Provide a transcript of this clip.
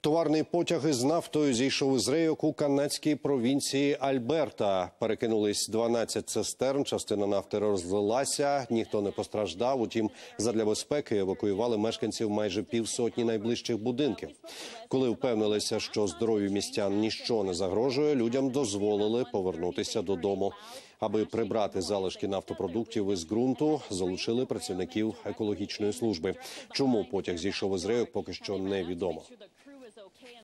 Товарний потяг із нафтою зійшов із рейок у канадській провінції Альберта. Перекинулись 12 цистерн. Частина нафти розлилася, ніхто не постраждав. Утім, задля безпеки евакуювали мешканців майже півсотні найближчих будинків. Коли впевнилися, що здоров'ю містян нічого не загрожує, людям дозволили повернутися додому. Аби прибрати залишки нафтопродуктів із ґрунту, залучили працівників екологічної служби. Чому потяг зійшов із рейок, поки що невідомо.